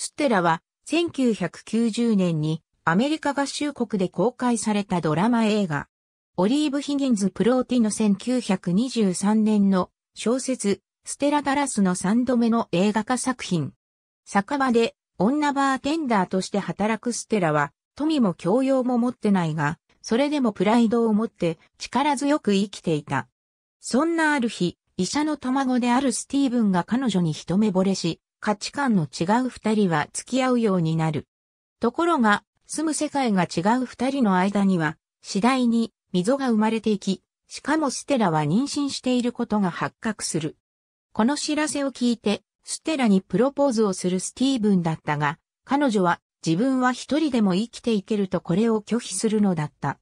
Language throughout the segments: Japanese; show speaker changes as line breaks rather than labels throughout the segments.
ステラは1990年にアメリカ合衆国で公開されたドラマ映画。オリーブ・ヒギンズ・プローティの1923年の小説ステラ・ダラスの3度目の映画化作品。酒場で女バーテンダーとして働くステラは富も教養も持ってないが、それでもプライドを持って力強く生きていた。そんなある日、医者の卵であるスティーブンが彼女に一目惚れし、価値観の違う二人は付き合うようになる。ところが、住む世界が違う二人の間には、次第に溝が生まれていき、しかもステラは妊娠していることが発覚する。この知らせを聞いて、ステラにプロポーズをするスティーブンだったが、彼女は自分は一人でも生きていけるとこれを拒否するのだった。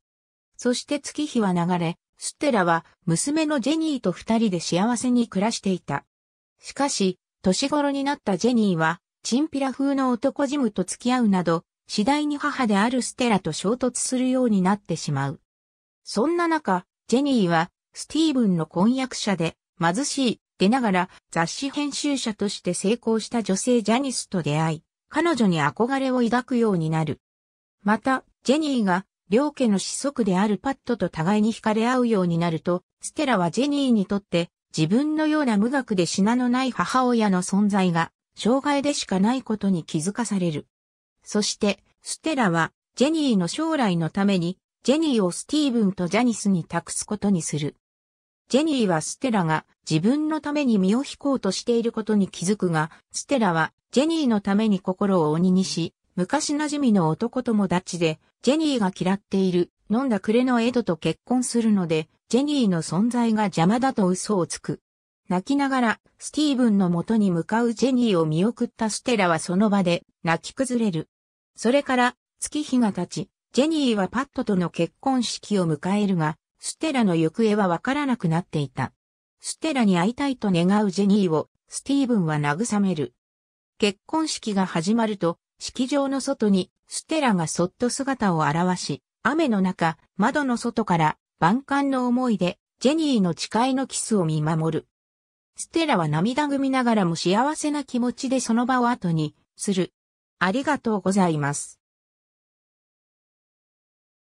そして月日は流れ、ステラは娘のジェニーと二人で幸せに暮らしていた。しかし、年頃になったジェニーは、チンピラ風の男ジムと付き合うなど、次第に母であるステラと衝突するようになってしまう。そんな中、ジェニーは、スティーブンの婚約者で、貧しい、出ながら雑誌編集者として成功した女性ジャニスと出会い、彼女に憧れを抱くようになる。また、ジェニーが、両家の子息であるパットと互いに惹かれ合うようになると、ステラはジェニーにとって、自分のような無学で品のない母親の存在が、障害でしかないことに気づかされる。そして、ステラは、ジェニーの将来のために、ジェニーをスティーブンとジャニスに託すことにする。ジェニーはステラが自分のために身を引こうとしていることに気づくが、ステラはジェニーのために心を鬼にし、昔馴染みの男友達で、ジェニーが嫌っている、飲んだくれのエドと結婚するので、ジェニーの存在が邪魔だと嘘をつく。泣きながら、スティーブンの元に向かうジェニーを見送ったステラはその場で、泣き崩れる。それから、月日が経ち、ジェニーはパットとの結婚式を迎えるが、ステラの行方はわからなくなっていた。ステラに会いたいと願うジェニーを、スティーブンは慰める。結婚式が始まると、式場の外に、ステラがそっと姿を現し、雨の中、窓の外から万感の思いで、ジェニーの誓いのキスを見守る。ステラは涙ぐみながらも幸せな気持ちでその場を後にする。ありがとうございます。